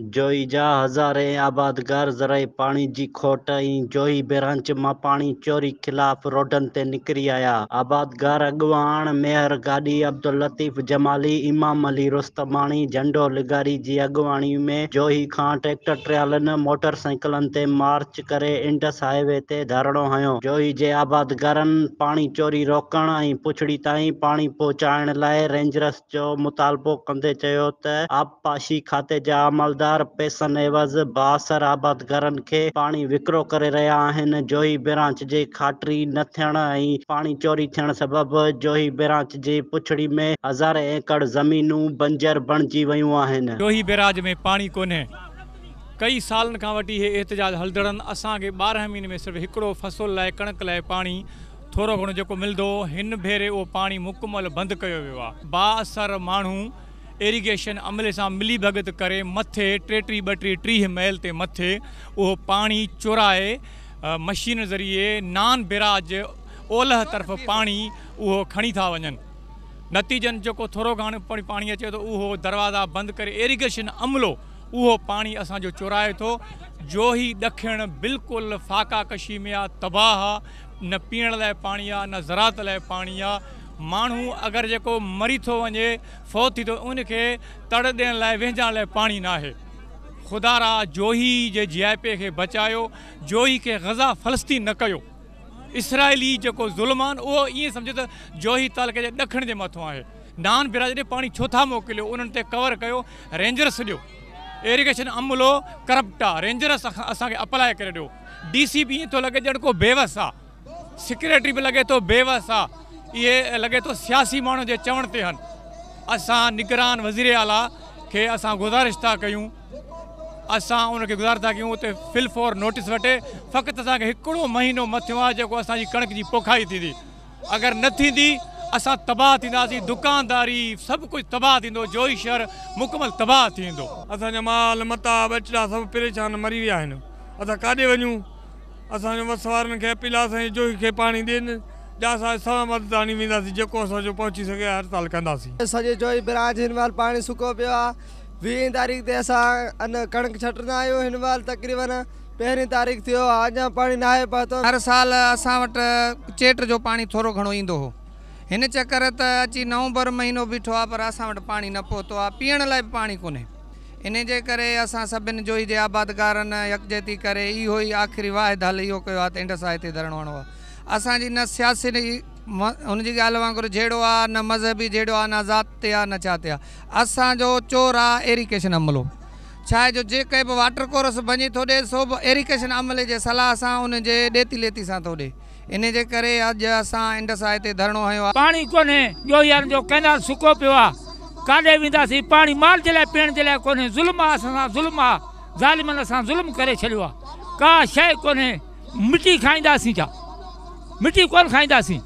जोही जा हज़ारे आबादगार ज़रे पाणी जी खोट ऐं जोही ब्रांच मां पाणी चोरी ख़िलाफ़ रोडनि ते निकिरी आया आबादगार अॻुवाण मेयर गाॾी अब्दुल लतीफ़ जमाली इमाम अली रुस्तमाणी झंडो लिगारी जी अॻुवाणी में जोहि ट्रेक्टर ट्रालनि मोटर साइकिलनि ते मार्च करे इंडस हाईवे ते धरणो होयो जोही जे आबादगारनि पाणी चोरी रोकण ऐं पुछड़ी ताईं पाणी पहुचाइण लाइ रेंजरस जो मुतालबो कंदे चयो त आबपाशी खाते जा अमलदार हज़ार पैसनि एवज़ बासर आबादगारनि खे पाणी विकिरो करे रहिया आहिनि जोई ब्रांच जे खाटरी न थियण ऐं पाणी चोरी थियण सबब जोई ब्रांच जे पुछड़ी में हज़ार एकड़ ज़मीनूं बंजर बणजी वियूं आहिनि जोई बिराज में पाणी कोन्हे कई सालनि खां वठी हे एतिजाज़ हलदड़नि असांखे ॿारहं महीने में सिर्फ़ु हिकिड़ो फसल लाइ कणिक लाइ पाणी थोरो घणो जेको मिलंदो हिन भेरे उहो पाणी मुकमल बंदि कयो वियो आहे बासर माण्हू इरीगेशन अमले सां मिली भॻत करे मथे टेटीह ॿटीह टीह मैल ते मथे उहो पाणी चुराए मशीन ज़रिए नान बिराज ओलह तरफ़ पाणी उहो खणी था वञनि नतीजनि जेको थोरो घणो पाणी अचे थो उहो दरवाज़ा बंदि करे इरीगेशन अमलो उहो पाणी असांजो चुराए थो जो ई ॾखिण बिल्कुलु फाका कशी में आहे तबाह आहे न पीअण लाइ पाणी आहे न ज़रात लाइ पाणी आहे मू अगर जो मरी तो वे फौत थी तो उनके तड़ ॾियण लाइ वेझण लाइ पाणी ख़ुदा रा जोही जे जियापे खे बचायो जोही के गज़ा फ़लस्तीन न कयो इसराइली जेको ज़ुल्म आहिनि उहो ईअं सम्झो जोही तल के ॾखण के मथां है नान बिराज ॾे पाणी छो था मोकिलियो उन्हनि कवर कर रेंजर्स ॾियो इरीगेशन अमलो करप्ट आहे रेंजर्स असांखे अप्लाए करे ॾियो डी सी तो लगे थो को बेवस आ सिक्रेटरी भी लगे तो बेवस आ इहे लॻे थो सियासी माण्हुनि जे चवण ते हनि असां निगरान वज़ीर आला खे असां गुज़ारिश था कयूं असां उनखे गुज़ारिश था कयूं उते फिलफोर नोटिस वठे फ़कति असांखे हिकिड़ो महीनो मथियो आहे जेको असांजी कणिक जी पोखाई थींदी अगरि न थींदी असां तबाह थींदासीं दुकानदारी सभु कुझु तबाह थींदो जो मुकमल तबाह थी वेंदो असांजा माल मता बचड़ा सभु परेशान मरी विया आहिनि असां काथे वञूं असांजो वारनि खे अपील आहे असांजी जोइ खे पाणी ॾियनि पाणी सुको पियो आहे तारीख़ ते असां आहियूं हिन महिल तकरीबन पहिरीं तारीख़ थियो आहे अञा पाणी न आहे हर साल असां वटि चेट जो पाणी थोरो घणो ईंदो हो हिन चकर त अची नवंबर महीनो बीठो आहे पर असां वटि पाणी न पहुतो आहे पीअण लाइ बि पाणी कोन्हे इन जे करे असां सभिनि ई जे आबादगारनि यकजहती करे इहो ई आख़िरी वाहिद हल इहो कयो आहे त इंडस आहे हिते धरणो आहे असांजी न सियासी हुनजी ॻाल्हि वांगुरु जहिड़ो आहे न मज़हबी जहिड़ो आहे न ज़ात ते आहे न छा ते आहे असांजो चोर आहे एरिगेशन अमलो छा जो जेके बि वाटर कोर्स बञे थो ॾिए सो बि एरिगेशन अमले जे सलाह सां उनजे ॾेती लेती सां थो ॾिए इन जे करे अॼु असां इंडस आहे हिते धरणो आहे पाणी कोन्हे सुको पियो आहे काॾे वेंदासीं पाणी माल जे लाइ पीअण जे लाइ शइ कोन्हे मिटी खाईंदासीं छा मिट्टी को खाईंदासीं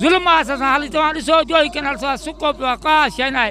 ज़ुल्म आहे असां सां जो सुको पियो आहे का शइ न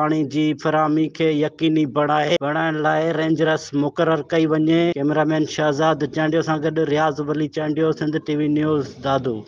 पाणी जी फहमी खे यकीनी बणाए बणाइण लाइ रेंजर्स मुक़ररु कई वञे कैमरामैन शाहज़ाद चांडियो सां गॾु रियाज़ बली चांडियो सिंध टी न्यूज़ दादू